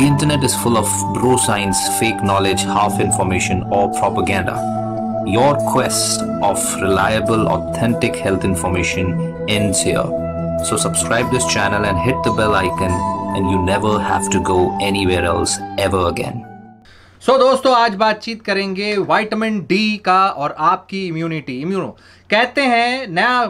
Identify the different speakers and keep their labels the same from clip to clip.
Speaker 1: The internet is full of bro science, fake knowledge, half information, or propaganda. Your quest of reliable, authentic health information ends here. So subscribe this channel and hit the bell icon and you never have to go anywhere else ever again. So so, दोस्तों आज बातचीत करेंगे vitamin D का और आपकी immunity immuno कहते हैं नया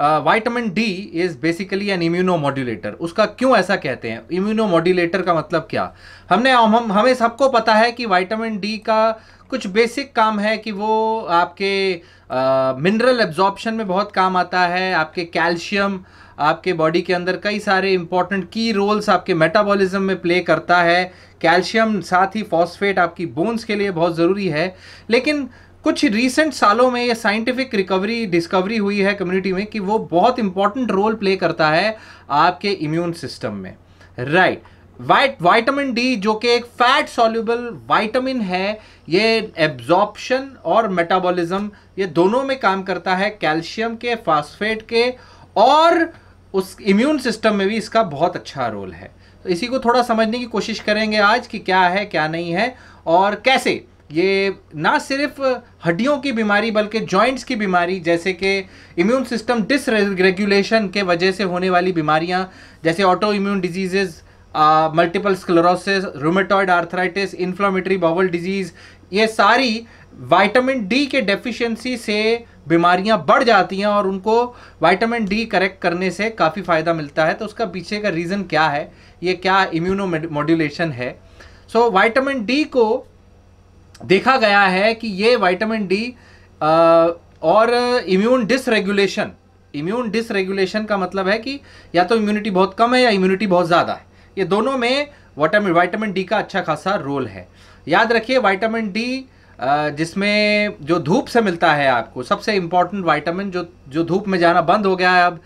Speaker 1: vitamin D is basically an modulator उसका क्यों ऐसा कहते हैं मॉड्यूलेटर का मतलब क्या हमने हम, हम हमें सबको पता है कि वाइटामिन डी का कुछ बेसिक काम है कि वो आपके मिनरल uh, एब्जॉर्प्शन में बहुत काम आता है आपके कैल्शियम आपके बॉडी के अंदर कई सारे इंपॉर्टेंट की रोल्स आपके मेटाबॉलिज्म में प्ले करता है कैल्शियम साथ ही फॉस्फेट आपकी बोन्स के लिए बहुत ज़रूरी है लेकिन कुछ रीसेंट सालों में ये साइंटिफिक रिकवरी डिस्कवरी हुई है कम्युनिटी में कि वो बहुत इंपॉर्टेंट रोल प्ले करता है आपके इम्यून सिस्टम में right right. White vitamin D जो कि एक फैट सॉल्यूबल वाइटामिन है ये एब्जॉर्प्शन और मेटाबॉलिज्म ये दोनों में काम करता है कैल्शियम के फास्फेट के और उस इम्यून सिस्टम में भी इसका बहुत अच्छा रोल है तो इसी को थोड़ा समझने की कोशिश करेंगे आज कि क्या है क्या नहीं है और कैसे ये ना सिर्फ हड्डियों की बीमारी बल्कि जॉइंट्स की बीमारी जैसे कि इम्यून सिस्टम डिसरेगुलेशन के वजह से होने वाली बीमारियाँ जैसे auto immune disease multiple sclerosis rheumatoid arthritis inflammatory bowel disease ये सारी विटामिन डी के डेफिशिएंसी से बीमारियां बढ़ जाती हैं और उनको विटामिन डी करेक्ट करने से काफ़ी फ़ायदा मिलता है तो उसका पीछे का रीज़न क्या है ये क्या इम्यूनो मॉड्यूलेशन है सो वाइटामिन विटामिन डी को देखा गया है कि ये विटामिन डी और इम्यून डिसरेगुलेशन इम्यून डिसरेगुलेशन का मतलब है कि या तो इम्यूनिटी बहुत कम है या इम्यूनिटी बहुत ज़्यादा है ये दोनों में वाटामिन वाइटामिन डी का अच्छा खासा रोल है याद रखिए वाइटामिन डी जिसमें जो धूप से मिलता है आपको सबसे इम्पॉर्टेंट वाइटामिन जो जो धूप में जाना बंद हो गया है अब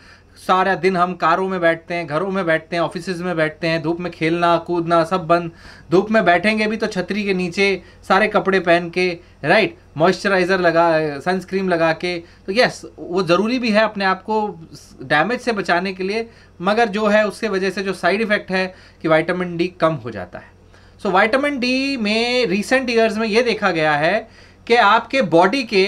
Speaker 1: सारा दिन हम कारों में बैठते हैं घरों में बैठते हैं ऑफिस में बैठते हैं धूप में खेलना कूदना सब बंद धूप में बैठेंगे भी तो छतरी के नीचे सारे कपड़े पहन के राइट मॉइस्चराइज़र लगा सनस्क्रीन लगा के तो यस वो ज़रूरी भी है अपने आप को डैमेज से बचाने के लिए मगर जो है उसके वजह से जो साइड इफ़ेक्ट है कि वाइटामिन डी कम हो जाता है सो वाइटामिन डी में रिसेंट ईयर्स में ये देखा गया है कि आपके बॉडी के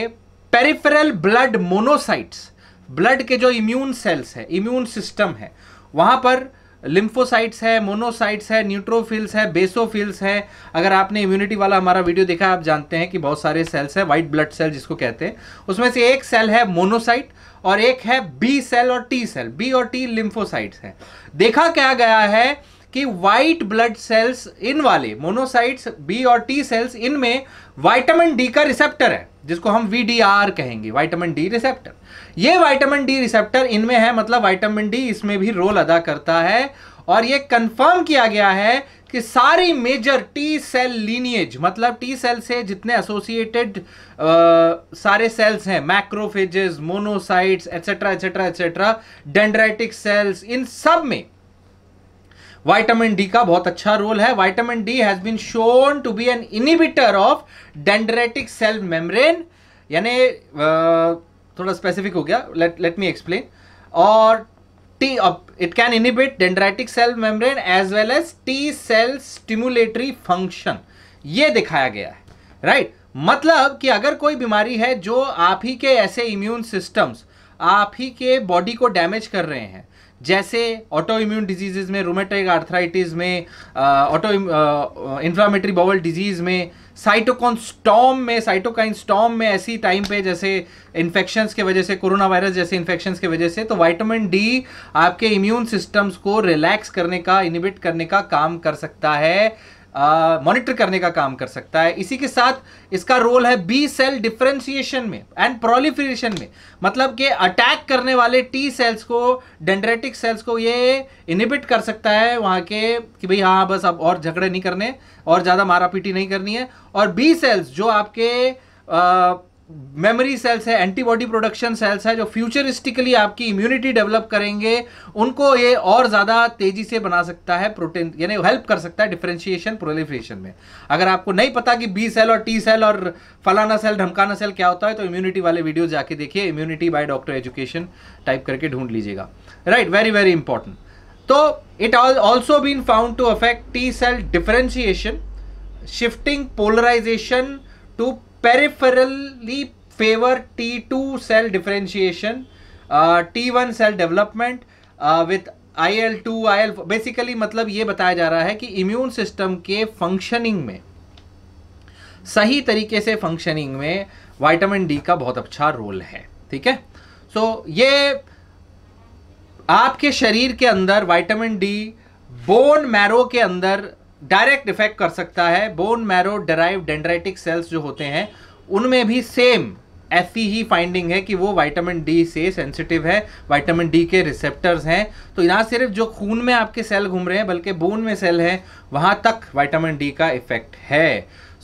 Speaker 1: पेरिफेरल ब्लड मोनोसाइट्स ब्लड के जो इम्यून सेल्स है इम्यून सिस्टम है वहाँ पर लिम्फोसाइट्स है मोनोसाइट्स है न्यूट्रोफिल्स है बेसोफिल्स है अगर आपने इम्यूनिटी वाला हमारा वीडियो देखा आप जानते हैं कि बहुत सारे सेल्स है वाइट ब्लड सेल जिसको कहते हैं उसमें से एक सेल है मोनोसाइट और एक है बी सेल और टी सेल बी और टी लिम्फोसाइट्स हैं देखा क्या गया है कि वाइट ब्लड सेल्स इन वाले मोनोसाइट्स बी और टी सेल्स इनमें वाइटामिन डी का रिसेप्टर है जिसको हम वी कहेंगे वाइटामिन डी रिसेप्टर ये वाइटामिन डी रिसेप्टर इनमें है मतलब वाइटामिन डी इसमें भी रोल अदा करता है और ये कंफर्म किया गया है कि सारी मेजर टी सेल लीनिएज मतलब टी सेल से जितने एसोसिएटेड सारे सेल्स हैं macrophages monocytes etcetera etcetera etcetera dendritic cells इन सब में वाइटामिन डी का बहुत अच्छा रोल है vitamin D has been shown to be an inhibitor of dendritic cell membrane यानी थोड़ा स्पेसिफिक हो गया लेट लेट मी एक्सप्लेन और T it can inhibit dendritic cell membrane as well as T cell stimulatory function ये दिखाया गया है right right? मतलब कि अगर कोई बीमारी है जो आप ही के ऐसे इम्यून सिस्टम्स आप ही के बॉडी को डैमेज कर रहे हैं जैसे ऑटो इम्यून डिजीजेज में रोमेटिक आर्थराइटिस में ऑटो इन्फ्लामेटरी बॉबल डिजीज़ में साइटोकॉन स्टॉम में साइटोकाइन स्टॉम में ऐसी टाइम पे जैसे इन्फेक्शंस के वजह से कोरोना वायरस जैसे इन्फेक्शंस के वजह से तो वाइटामिन डी आपके इम्यून सिस्टम्स को रिलैक्स करने का इनिबिट करने का काम कर सकता है मॉनिटर करने का काम कर सकता है इसी के साथ इसका रोल है बी सेल डिफ्रेंसिएशन में एंड प्रोलिफ्रिएशन में मतलब कि अटैक करने वाले टी सेल्स को डेंड्रेटिक सेल्स को ये इनिबिट कर सकता है वहाँ के कि भाई हाँ बस अब और झगड़े नहीं करने और ज़्यादा मारा पीटी नहीं करनी है और बी सेल्स जो आपके आ, मेमोरी सेल्स है एंटीबॉडी प्रोडक्शन सेल्स है जो फ्यूचरिस्टिकली आपकी इम्यूनिटी डेवलप करेंगे उनको ये और ज़्यादा तेजी से बना सकता है प्रोटीन यानी हेल्प कर सकता है डिफ्रेंशिएशन प्रोलिफ्रेशन में अगर आपको नहीं पता कि बी सेल और टी सेल और फलाना सेल ढमकाना सेल क्या होता है तो इम्यूनिटी वाले वीडियो जाके देखिए immunity by doctor education type करके ढूंढ लीजिएगा राइट वेरी वेरी इंपॉर्टेंट तो it also been found to affect T cell differentiation shifting polarization to peripherally favor T2 cell differentiation, uh, T1 cell development uh, with IL2, L basically मतलब ये बताया जा रहा है कि इम्यून सिस्टम के functioning में सही तरीके से फंक्शनिंग में वाइटामिन डी का बहुत अच्छा रोल है ठीक है सो so, ये आपके शरीर के अंदर वाइटामिन डी बोन मैरो के अंदर डायरेक्ट इफेक्ट कर सकता है bone marrow derive dendritic cells जो होते हैं उनमें भी सेम ऐसी ही फाइंडिंग है कि वो विटामिन डी से सेंसिटिव है विटामिन डी के रिसेप्टर्स हैं तो ना सिर्फ जो खून में आपके सेल घूम रहे हैं बल्कि बोन में सेल है वहाँ तक विटामिन डी का इफेक्ट है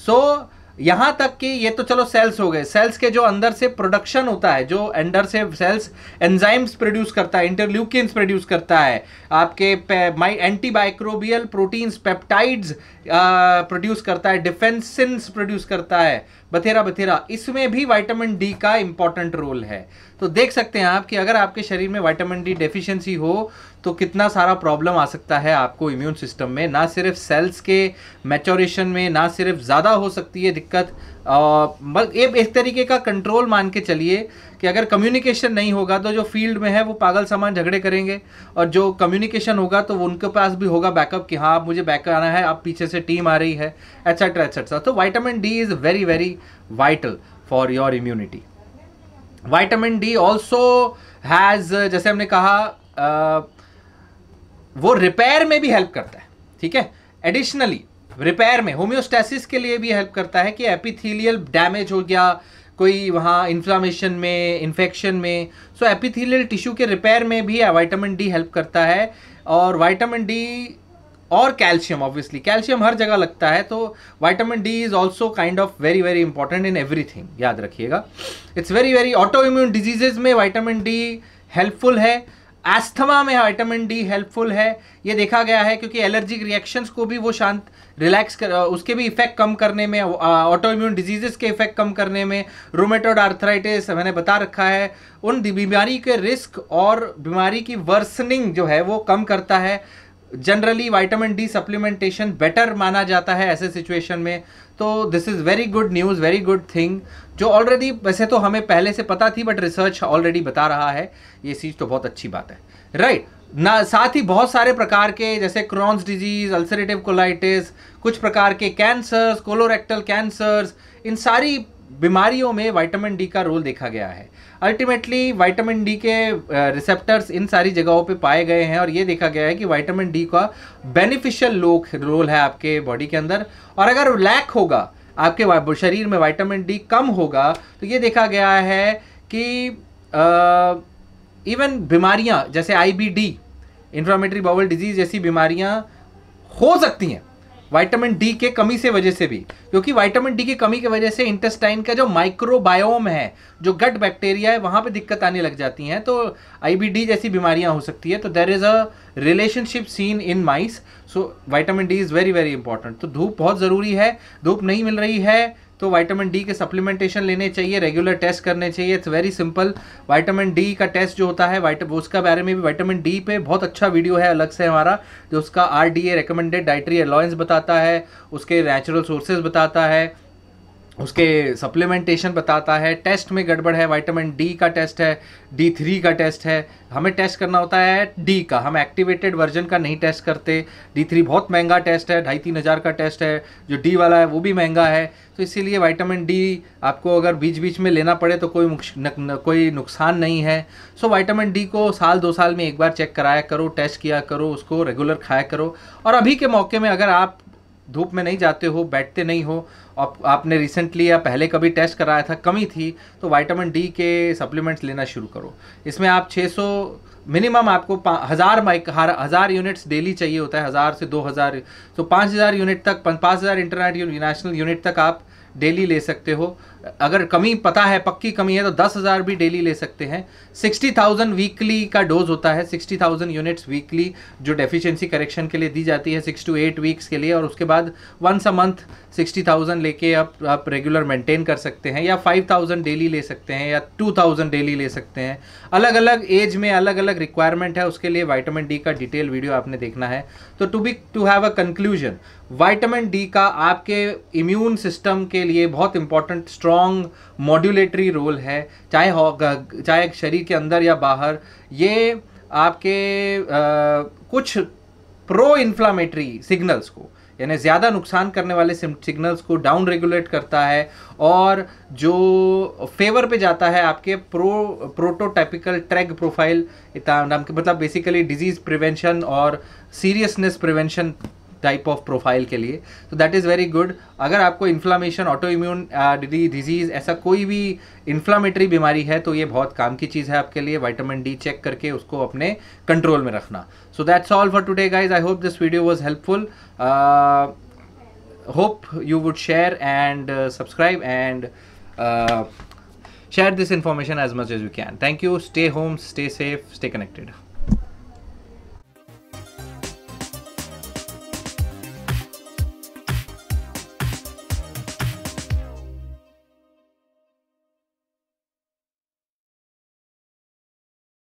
Speaker 1: सो so, यहां तक कि ये तो चलो सेल्स हो गए सेल्स के जो अंदर से प्रोडक्शन होता है जो अंदर से सेल्स एंजाइम्स प्रोड्यूस करता है इंटरल्यूकिन प्रोड्यूस करता है आपके माई एंटीबाइक्रोबियल प्रोटीन्स पेप्टाइड्स प्रोड्यूस करता है डिफेंसिन्स प्रोड्यूस करता है बथेरा बथेरा इसमें भी वाइटामिन डी का इंपॉर्टेंट रोल है तो देख सकते हैं आप कि अगर आपके शरीर में वाइटामिन डी डेफिशिएंसी हो तो कितना सारा प्रॉब्लम आ सकता है आपको इम्यून सिस्टम में ना सिर्फ सेल्स के मेचोरेशन में ना सिर्फ ज़्यादा हो सकती है दिक्कत बल्कि एक तरीके का कंट्रोल मान के चलिए कि अगर कम्युनिकेशन नहीं होगा तो जो फील्ड में है वो पागल सामान झगड़े करेंगे और जो कम्युनिकेशन होगा तो उनके पास भी होगा बैकअप कि हाँ आप मुझे बैक आना है आप पीछे से टीम आ रही है एट्सेट्रा एट्सेट्रा तो vitamin D is very very vital for your immunity vitamin D also has जैसे हमने कहा वो रिपेयर में भी हेल्प करता है ठीक है एडिशनली रिपेयर में होम्योस्टेसिस के लिए भी हेल्प करता है कि एपिथीलियल डैमेज हो गया कोई वहाँ इन्फ्लामेशन में इन्फेक्शन में सो एपिथीलियल टिश्यू के रिपेयर में भी वाइटामिन डी हेल्प करता है और वाइटामिन डी और कैल्शियम ऑब्वियसली कैल्शियम हर जगह लगता है तो vitamin D is also kind of very very important in everything याद रखिएगा it's very very auto immune diseases में वाइटामिन डी हेल्पफुल है एस्थमा में विटामिन डी हेल्पफुल है ये देखा गया है क्योंकि एलर्जिक रिएक्शंस को भी वो शांत रिलैक्स कर उसके भी इफेक्ट कम करने में ऑटो इम्यून डिजीजेस के इफेक्ट कम करने में रोमेटोड आर्थराइटिस मैंने बता रखा है उन बीमारी के रिस्क और बीमारी की वर्सनिंग जो है वो कम करता है generally vitamin D supplementation better माना जाता है ऐसे सिचुएशन में तो this is very good news very good thing जो ऑलरेडी वैसे तो हमें पहले से पता थी बट रिसर्च ऑलरेडी बता रहा है ये चीज़ तो बहुत अच्छी बात है राइट right. ना साथ ही बहुत सारे प्रकार के जैसे क्रॉन्स डिजीज अल्सरेटिव कोलाइटिस कुछ प्रकार के कैंसर्स कोलोरेक्टल कैंसर्स इन सारी बीमारियों में वाइटामिन डी का रोल देखा गया है अल्टीमेटली वाइटामिन डी के रिसेप्टर्स uh, इन सारी जगहों पे पाए गए हैं और ये देखा गया है कि वाइटामिन डी का बेनिफिशियल लोक रोल है आपके बॉडी के अंदर और अगर लैक होगा आपके शरीर में वाइटामिन डी कम होगा तो ये देखा गया है कि इवन uh, बीमारियां जैसे आईबीडी इन्फ्लामेटरी बाउल डिजीज जैसी बीमारियां हो सकती हैं वाइटामिन डी के कमी से वजह से भी क्योंकि वाइटामिन डी की कमी की वजह से इंटेस्टाइन का जो माइक्रोबायोम है जो गट बैक्टीरिया है वहाँ पे दिक्कत आने लग जाती हैं तो आईबीडी जैसी बीमारियाँ हो सकती है तो there is a relationship seen in mice so vitamin D is very very important तो धूप बहुत ज़रूरी है धूप नहीं मिल रही है तो वाइटामिन डी के सप्लीमेंटेशन लेने चाहिए रेगुलर टेस्ट करने चाहिए it's very simple vitamin D का टेस्ट जो होता है वाइट उसका बारे में भी वाइटामिन डी पे बहुत अच्छा वीडियो है अलग से हमारा जो उसका R D A recommended dietary allowance बताता है उसके नेचुरल सोर्सेज बताता है उसके सप्लीमेंटेशन बताता है टेस्ट में गड़बड़ है वाइटामिन डी का टेस्ट है डी थ्री का टेस्ट है हमें टेस्ट करना होता है डी का हम एक्टिवेटेड वर्जन का नहीं टेस्ट करते डी थ्री बहुत महंगा टेस्ट है ढाई तीन हज़ार का टेस्ट है जो डी वाला है वो भी महंगा है तो इसीलिए वाइटामिन डी आपको अगर बीच बीच में लेना पड़े तो कोई न, न, कोई नुकसान नहीं है सो वाइटामिन डी को साल दो साल में एक बार चेक कराया करो टेस्ट किया करो उसको रेगुलर खाया करो और अभी के मौके में अगर आप धूप में नहीं जाते हो बैठते नहीं हो और आपने रिसेंटली या पहले कभी टेस्ट कराया था कमी थी तो वाइटामिन डी के सप्लीमेंट्स लेना शुरू करो इसमें आप 600 मिनिमम आपको हज़ार माइक हज़ार यूनिट्स डेली चाहिए होता है हज़ार से दो हज़ार तो पाँच हज़ार यूनिट तक पाँच हज़ार इंटरनेट नेशनल यूनिट तक आप डेली ले सकते हो अगर कमी पता है पक्की कमी है तो दस हज़ार भी डेली ले सकते हैं सिक्सटी थाउजेंड वीकली का डोज होता है सिक्सटी थाउजेंड यूनिट्स वीकली जो डेफिशिएंसी करेक्शन के लिए दी जाती है सिक्स टू एट वीक्स के लिए और उसके बाद once a month sixty thousand लेके आप आप रेगुलर मेंटेन कर सकते हैं या फाइव थाउजेंड डेली ले सकते हैं या टू थाउजेंड डेली ले सकते हैं अलग अलग एज में अलग अलग रिक्वायरमेंट है उसके लिए वाइटामिन डी का डिटेल वीडियो आपने देखना है तो to be to have a conclusion vitamin D का आपके इम्यून सिस्टम के लिए बहुत important straw strong modulatory role है चाहे हो चाहे शरीर के अंदर या बाहर ये आपके आ, कुछ प्रो इन्फ्लामेटरी सिग्नल्स को यानी ज़्यादा नुकसान करने वाले सिग्नल्स को डाउन रेगुलेट करता है और जो फेवर पे जाता है आपके प्रो प्रोटोटाइपिकल ट्रैक प्रोफाइल नाम के मतलब बेसिकली डिजीज़ प्रिवेंशन और seriousness prevention type of profile के लिए तो दैट इज़ वेरी गुड अगर आपको इन्फ्लामेशन ऑटो इम्यून डिजीज़ ऐसा कोई भी इन्फ्लामेटरी बीमारी है तो ये बहुत काम की चीज़ है आपके लिए वाइटामिन डी चेक करके उसको अपने कंट्रोल में रखना so that's all for today guys I hope this video was helpful hope you would share and subscribe and share this share this information as much as you can. Thank you. Stay home, stay safe, stay connected.